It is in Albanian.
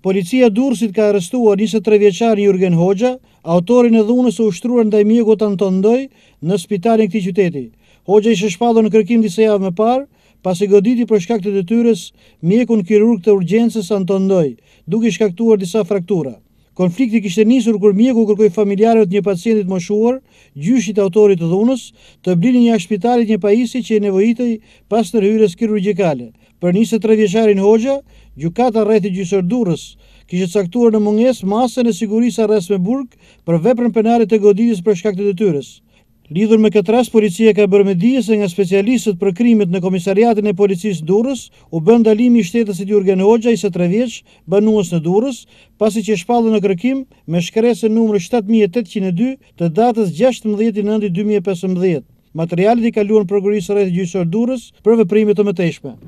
Policia Durësit ka arrestuar 23 vjeqar Jurgen Hoxha, autorin e dhunës e ushtruar ndaj mjeko të Antondoj në spitalin këti qyteti. Hoxha ishe shpadhën në kërkim disa javë me parë, pas e goditi për shkaktet e tyres mjekun kirurg të urgjensës Antondoj, duke shkaktuar disa fraktura. Konflikti kishte nisur kur mjeku kërkoi familjarëve një pacienti të moshuar, gjyshit autorit të dhunës, të blinin një spitalin një pajisi që e nevojitej pas tërhyrjes kirurgjikale. Për 23 vjeçarin Hoxha, gjykata rreth gjysor durrës kishte caktuar në mungesë masën e sigurisë arrest me burg për veprën penale të goditjes për shkak të detyrës. Lidhur me këtë rast, policia ka bërë me dije se nga specialistët për krimit në komisariatin e policisë Durrës u bën dalimi i shtetit Jurgen Hoxha i së tre vjeç, banues në Durrës, pasi që shpallu në kërkim me shkresën numrin 7802 të datës 16.9.2015. Materialet i kaluan prokurorisë së rajonit gjyqësor Durrës për veprimet e mëtejshme.